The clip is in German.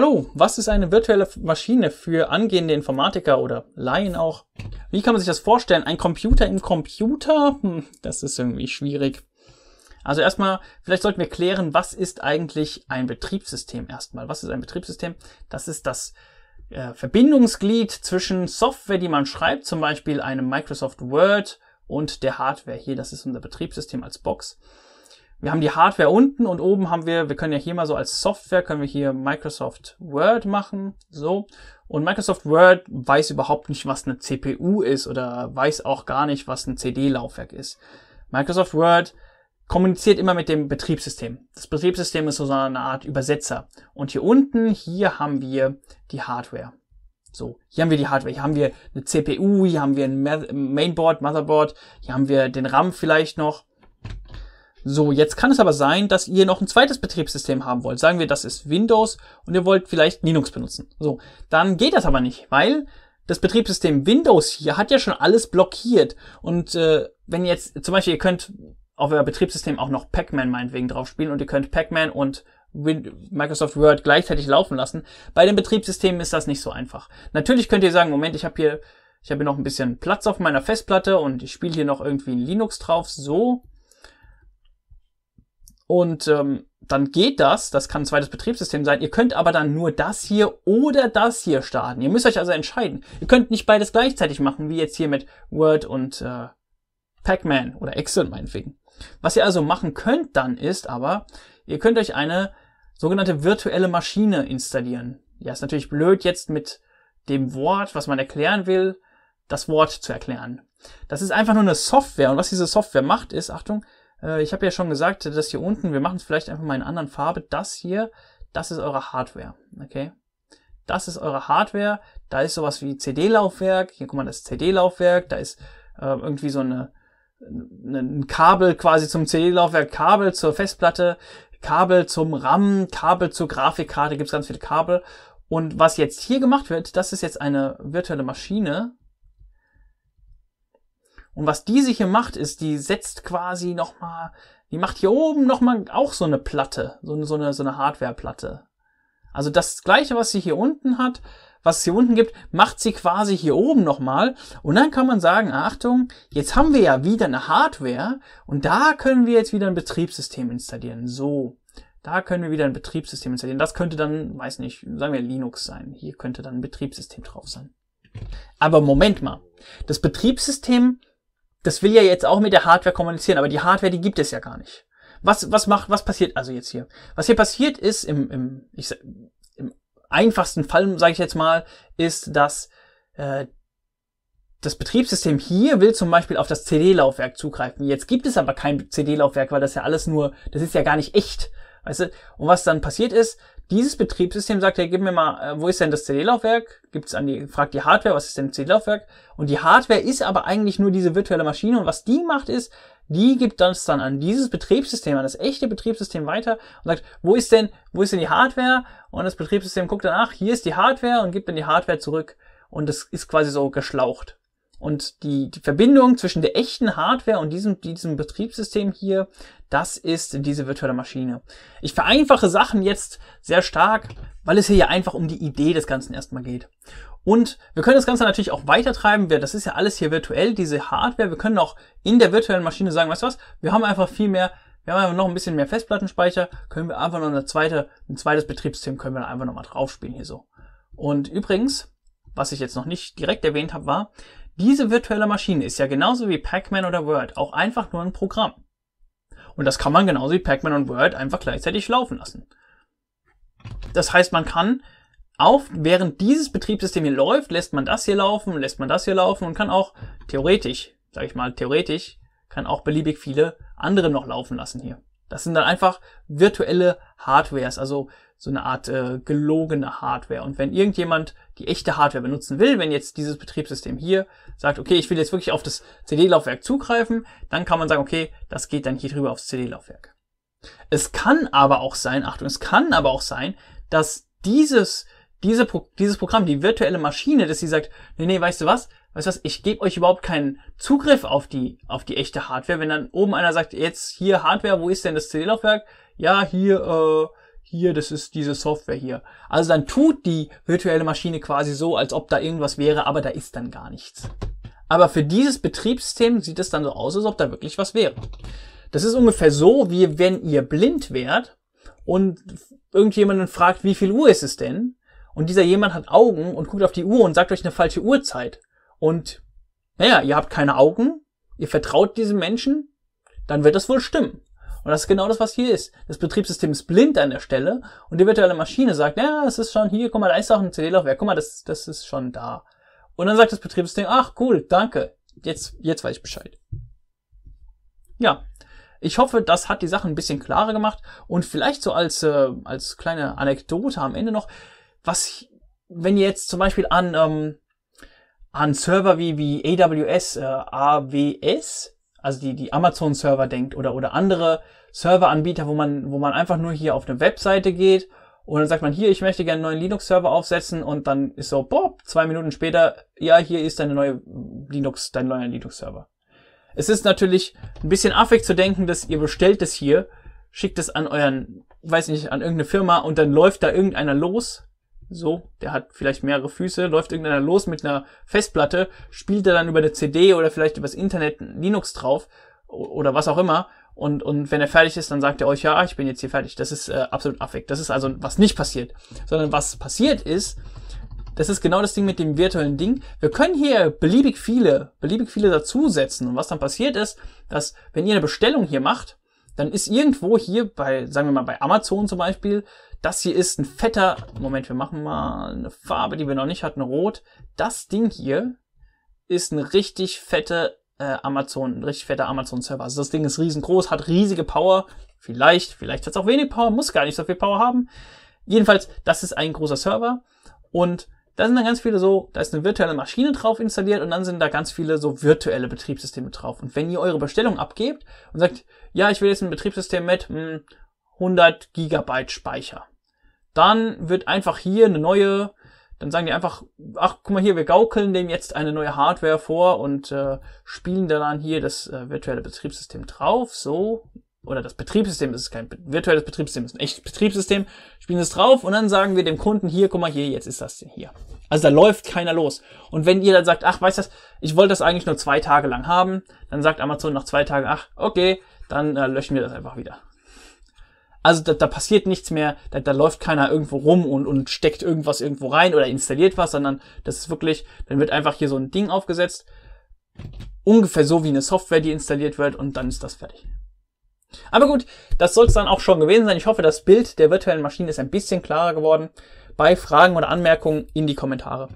Hallo, was ist eine virtuelle Maschine für angehende Informatiker oder Laien auch? Wie kann man sich das vorstellen? Ein Computer im Computer? Hm, das ist irgendwie schwierig. Also erstmal, vielleicht sollten wir klären, was ist eigentlich ein Betriebssystem erstmal? Was ist ein Betriebssystem? Das ist das äh, Verbindungsglied zwischen Software, die man schreibt, zum Beispiel einem Microsoft Word und der Hardware hier. Das ist unser Betriebssystem als Box wir haben die Hardware unten und oben haben wir, wir können ja hier mal so als Software, können wir hier Microsoft Word machen, so. Und Microsoft Word weiß überhaupt nicht, was eine CPU ist oder weiß auch gar nicht, was ein CD-Laufwerk ist. Microsoft Word kommuniziert immer mit dem Betriebssystem. Das Betriebssystem ist so eine Art Übersetzer. Und hier unten, hier haben wir die Hardware. So, hier haben wir die Hardware, hier haben wir eine CPU, hier haben wir ein Mainboard, Motherboard, hier haben wir den RAM vielleicht noch so, jetzt kann es aber sein, dass ihr noch ein zweites Betriebssystem haben wollt. Sagen wir, das ist Windows und ihr wollt vielleicht Linux benutzen. So, dann geht das aber nicht, weil das Betriebssystem Windows hier hat ja schon alles blockiert. Und äh, wenn jetzt zum Beispiel, ihr könnt auf euer Betriebssystem auch noch Pac-Man meinetwegen drauf spielen und ihr könnt Pac-Man und Win Microsoft Word gleichzeitig laufen lassen. Bei den Betriebssystemen ist das nicht so einfach. Natürlich könnt ihr sagen, Moment, ich habe hier, ich habe noch ein bisschen Platz auf meiner Festplatte und ich spiele hier noch irgendwie ein Linux drauf. So, und ähm, dann geht das, das kann ein zweites Betriebssystem sein. Ihr könnt aber dann nur das hier oder das hier starten. Ihr müsst euch also entscheiden. Ihr könnt nicht beides gleichzeitig machen, wie jetzt hier mit Word und äh, Pac-Man oder Excel meinetwegen. Was ihr also machen könnt dann ist aber, ihr könnt euch eine sogenannte virtuelle Maschine installieren. Ja, ist natürlich blöd jetzt mit dem Wort, was man erklären will, das Wort zu erklären. Das ist einfach nur eine Software und was diese Software macht ist, Achtung, äh, ich habe ja schon gesagt, äh, das hier unten, wir machen es vielleicht einfach mal in anderen Farbe. Das hier, das ist eure Hardware. Okay? Das ist eure Hardware. Da ist sowas wie CD-Laufwerk. Hier, guck mal, das CD-Laufwerk. Da ist äh, irgendwie so eine, ne, ein Kabel quasi zum CD-Laufwerk, Kabel zur Festplatte, Kabel zum RAM, Kabel zur Grafikkarte. Gibt's ganz viele Kabel. Und was jetzt hier gemacht wird, das ist jetzt eine virtuelle Maschine. Und was diese hier macht, ist, die setzt quasi nochmal, die macht hier oben nochmal auch so eine Platte, so, so eine, so eine Hardware-Platte. Also das gleiche, was sie hier unten hat, was es hier unten gibt, macht sie quasi hier oben nochmal. Und dann kann man sagen, Achtung, jetzt haben wir ja wieder eine Hardware und da können wir jetzt wieder ein Betriebssystem installieren. So, da können wir wieder ein Betriebssystem installieren. Das könnte dann, weiß nicht, sagen wir Linux sein. Hier könnte dann ein Betriebssystem drauf sein. Aber Moment mal, das Betriebssystem das will ja jetzt auch mit der Hardware kommunizieren, aber die Hardware, die gibt es ja gar nicht. Was, was macht, was passiert also jetzt hier? Was hier passiert ist, im, im, ich, im einfachsten Fall, sage ich jetzt mal, ist, dass äh, das Betriebssystem hier will zum Beispiel auf das CD-Laufwerk zugreifen. Jetzt gibt es aber kein CD-Laufwerk, weil das ja alles nur, das ist ja gar nicht echt. Weißt du? Und was dann passiert ist, dieses Betriebssystem sagt, hey, gib mir mal, äh, wo ist denn das CD-Laufwerk? Gibt's an die, fragt die Hardware, was ist denn CD-Laufwerk? Und die Hardware ist aber eigentlich nur diese virtuelle Maschine und was die macht ist, die gibt das dann an dieses Betriebssystem, an das echte Betriebssystem weiter und sagt, wo ist denn, wo ist denn die Hardware? Und das Betriebssystem guckt dann, ach, hier ist die Hardware und gibt dann die Hardware zurück. Und das ist quasi so geschlaucht. Und die, die Verbindung zwischen der echten Hardware und diesem, diesem Betriebssystem hier, das ist diese virtuelle Maschine. Ich vereinfache Sachen jetzt sehr stark, weil es hier ja einfach um die Idee des Ganzen erstmal geht. Und wir können das Ganze natürlich auch weitertreiben. Das ist ja alles hier virtuell, diese Hardware. Wir können auch in der virtuellen Maschine sagen, weißt du was, wir haben einfach viel mehr, wir haben einfach noch ein bisschen mehr Festplattenspeicher, können wir einfach noch eine zweite, ein zweites Betriebssystem können wir dann einfach nochmal draufspielen hier so. Und übrigens, was ich jetzt noch nicht direkt erwähnt habe, war, diese virtuelle Maschine ist ja genauso wie Pac-Man oder Word auch einfach nur ein Programm. Und das kann man genauso wie Pac-Man und Word einfach gleichzeitig laufen lassen. Das heißt, man kann auch während dieses Betriebssystem hier läuft, lässt man das hier laufen, lässt man das hier laufen und kann auch theoretisch, sage ich mal, theoretisch, kann auch beliebig viele andere noch laufen lassen hier. Das sind dann einfach virtuelle Hardwares, also so eine Art äh, gelogene Hardware. Und wenn irgendjemand die echte Hardware benutzen will, wenn jetzt dieses Betriebssystem hier sagt, okay, ich will jetzt wirklich auf das CD-Laufwerk zugreifen, dann kann man sagen, okay, das geht dann hier drüber aufs CD-Laufwerk. Es kann aber auch sein, Achtung, es kann aber auch sein, dass dieses diese Pro dieses Programm, die virtuelle Maschine, dass sie sagt, nee, nee, weißt du was, weißt du was, ich gebe euch überhaupt keinen Zugriff auf die, auf die echte Hardware. Wenn dann oben einer sagt, jetzt hier Hardware, wo ist denn das CD-Laufwerk? Ja, hier, äh, hier, das ist diese Software hier. Also dann tut die virtuelle Maschine quasi so, als ob da irgendwas wäre, aber da ist dann gar nichts. Aber für dieses Betriebssystem sieht es dann so aus, als ob da wirklich was wäre. Das ist ungefähr so, wie wenn ihr blind wärt und irgendjemanden fragt, wie viel Uhr ist es denn? und dieser jemand hat Augen und guckt auf die Uhr und sagt euch eine falsche Uhrzeit. Und naja, ihr habt keine Augen, ihr vertraut diesem Menschen, dann wird das wohl stimmen. Und das ist genau das, was hier ist. Das Betriebssystem ist blind an der Stelle und die virtuelle Maschine sagt, ja, es ist schon hier, guck mal, da ist auch ein CD-Laufwerk, guck mal, das, das ist schon da. Und dann sagt das Betriebssystem, ach cool, danke, jetzt, jetzt weiß ich Bescheid. Ja, ich hoffe, das hat die Sache ein bisschen klarer gemacht und vielleicht so als, äh, als kleine Anekdote am Ende noch, was, wenn ihr jetzt zum Beispiel an, ähm, an Server wie, wie AWS, äh, AWS, also die, die Amazon-Server denkt oder, oder andere Serveranbieter, wo man, wo man einfach nur hier auf eine Webseite geht und dann sagt man, hier, ich möchte gerne einen neuen Linux-Server aufsetzen und dann ist so, boah, zwei Minuten später, ja, hier ist deine neue Linux, dein neuer Linux-Server. Es ist natürlich ein bisschen affig zu denken, dass ihr bestellt es hier, schickt es an euren, weiß nicht, an irgendeine Firma und dann läuft da irgendeiner los, so, der hat vielleicht mehrere Füße, läuft irgendeiner los mit einer Festplatte, spielt er dann über eine CD oder vielleicht übers Internet Linux drauf oder was auch immer. Und, und wenn er fertig ist, dann sagt er euch, ja, ah, ich bin jetzt hier fertig. Das ist äh, absolut affig. Das ist also, was nicht passiert. Sondern was passiert ist, das ist genau das Ding mit dem virtuellen Ding. Wir können hier beliebig viele, beliebig viele dazusetzen. Und was dann passiert ist, dass wenn ihr eine Bestellung hier macht, dann ist irgendwo hier bei, sagen wir mal bei Amazon zum Beispiel, das hier ist ein fetter, Moment, wir machen mal eine Farbe, die wir noch nicht hatten, rot. Das Ding hier ist ein richtig fette äh, Amazon, ein richtig fetter Amazon-Server. Also das Ding ist riesengroß, hat riesige Power. Vielleicht, vielleicht hat es auch wenig Power, muss gar nicht so viel Power haben. Jedenfalls, das ist ein großer Server und da sind dann ganz viele so, da ist eine virtuelle Maschine drauf installiert und dann sind da ganz viele so virtuelle Betriebssysteme drauf. Und wenn ihr eure Bestellung abgebt und sagt, ja, ich will jetzt ein Betriebssystem mit, mh, hm, 100 Gigabyte Speicher. Dann wird einfach hier eine neue, dann sagen die einfach, ach guck mal hier, wir gaukeln dem jetzt eine neue Hardware vor und äh, spielen dann hier das äh, virtuelle Betriebssystem drauf, so. Oder das Betriebssystem das ist kein virtuelles Betriebssystem, das ist ein echtes Betriebssystem. Spielen es drauf und dann sagen wir dem Kunden hier, guck mal hier, jetzt ist das denn hier. Also da läuft keiner los. Und wenn ihr dann sagt, ach, weißt du das, ich wollte das eigentlich nur zwei Tage lang haben, dann sagt Amazon nach zwei Tagen, ach, okay, dann äh, löschen wir das einfach wieder. Also da, da passiert nichts mehr, da, da läuft keiner irgendwo rum und, und steckt irgendwas irgendwo rein oder installiert was, sondern das ist wirklich, dann wird einfach hier so ein Ding aufgesetzt, ungefähr so wie eine Software, die installiert wird und dann ist das fertig. Aber gut, das soll es dann auch schon gewesen sein. Ich hoffe, das Bild der virtuellen Maschine ist ein bisschen klarer geworden. Bei Fragen oder Anmerkungen in die Kommentare.